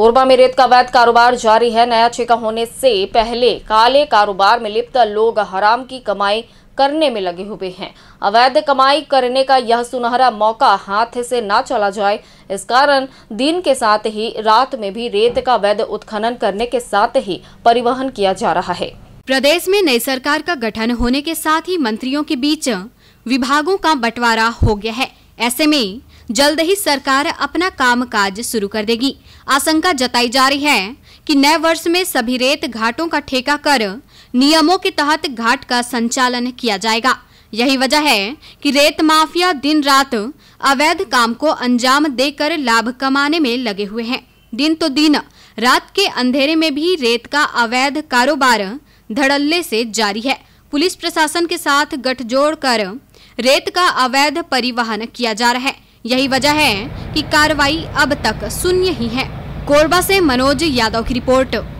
कोरबा में रेत का अवैध कारोबार जारी है नया ठेका होने से पहले काले कारोबार में लिप्त लोग हराम की कमाई करने में लगे हुए हैं अवैध कमाई करने का यह सुनहरा मौका हाथ से ना चला जाए इस कारण दिन के साथ ही रात में भी रेत का अवैध उत्खनन करने के साथ ही परिवहन किया जा रहा है प्रदेश में नई सरकार का गठन होने के साथ ही मंत्रियों के बीच विभागों का बंटवारा हो गया है ऐसे में जल्द ही सरकार अपना कामकाज शुरू कर देगी आशंका जताई जा रही है कि नए वर्ष में सभी रेत घाटों का ठेका कर नियमों के तहत घाट का संचालन किया जाएगा यही वजह है कि रेत माफिया दिन रात अवैध काम को अंजाम देकर लाभ कमाने में लगे हुए हैं दिन तो दिन रात के अंधेरे में भी रेत का अवैध कारोबार धड़ल्ले से जारी है पुलिस प्रशासन के साथ गठजोड़ कर रेत का अवैध परिवहन किया जा रहा है यही वजह है कि कार्रवाई अब तक शून्य ही है कोरबा से मनोज यादव की रिपोर्ट